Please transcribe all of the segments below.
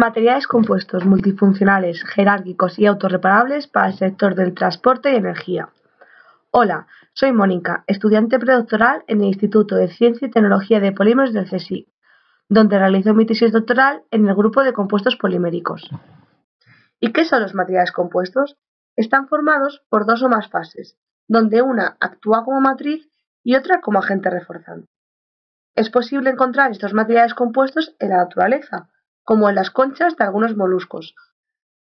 Materiales compuestos, multifuncionales, jerárquicos y autorreparables para el sector del transporte y energía. Hola, soy Mónica, estudiante predoctoral en el Instituto de Ciencia y Tecnología de Polímeros del CSIC, donde realizo mi tesis doctoral en el grupo de compuestos poliméricos. ¿Y qué son los materiales compuestos? Están formados por dos o más fases, donde una actúa como matriz y otra como agente reforzante. Es posible encontrar estos materiales compuestos en la naturaleza, como en las conchas de algunos moluscos,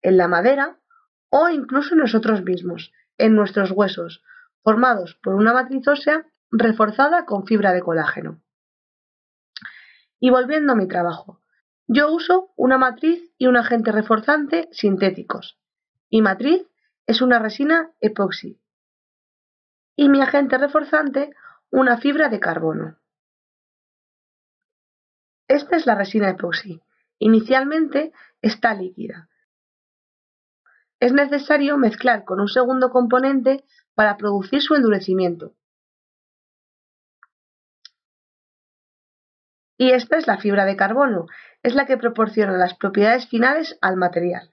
en la madera o incluso en nosotros mismos, en nuestros huesos, formados por una matriz ósea reforzada con fibra de colágeno. Y volviendo a mi trabajo, yo uso una matriz y un agente reforzante sintéticos. Mi matriz es una resina epoxi y mi agente reforzante una fibra de carbono. Esta es la resina epoxi. Inicialmente está líquida. Es necesario mezclar con un segundo componente para producir su endurecimiento. Y esta es la fibra de carbono, es la que proporciona las propiedades finales al material.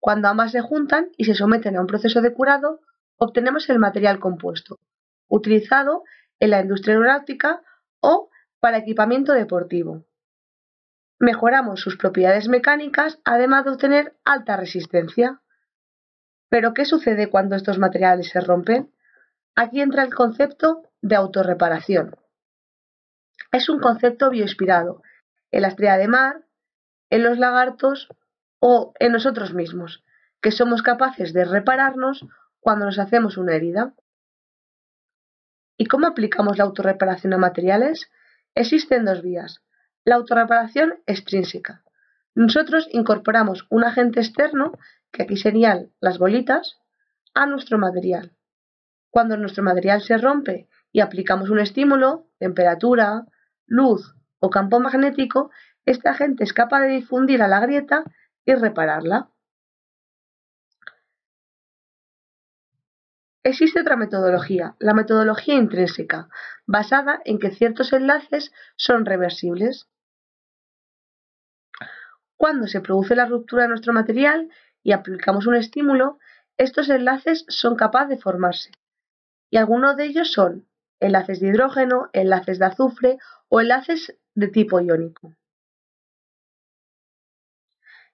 Cuando ambas se juntan y se someten a un proceso de curado, obtenemos el material compuesto, utilizado en la industria aeronáutica o para equipamiento deportivo mejoramos sus propiedades mecánicas, además de obtener alta resistencia. Pero, ¿qué sucede cuando estos materiales se rompen? Aquí entra el concepto de autorreparación. Es un concepto bioinspirado en la estrella de mar, en los lagartos o en nosotros mismos, que somos capaces de repararnos cuando nos hacemos una herida. ¿Y cómo aplicamos la autorreparación a materiales? Existen dos vías. La autorreparación extrínseca. Nosotros incorporamos un agente externo, que aquí serían las bolitas, a nuestro material. Cuando nuestro material se rompe y aplicamos un estímulo, temperatura, luz o campo magnético, este agente es capaz de difundir a la grieta y repararla. Existe otra metodología, la metodología intrínseca, basada en que ciertos enlaces son reversibles. Cuando se produce la ruptura de nuestro material y aplicamos un estímulo, estos enlaces son capaces de formarse. Y algunos de ellos son enlaces de hidrógeno, enlaces de azufre o enlaces de tipo iónico.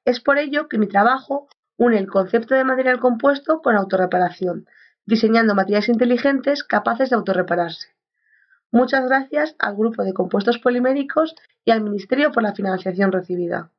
Es por ello que mi trabajo une el concepto de material compuesto con autorreparación, diseñando materiales inteligentes capaces de autorrepararse. Muchas gracias al Grupo de Compuestos Poliméricos y al Ministerio por la financiación recibida.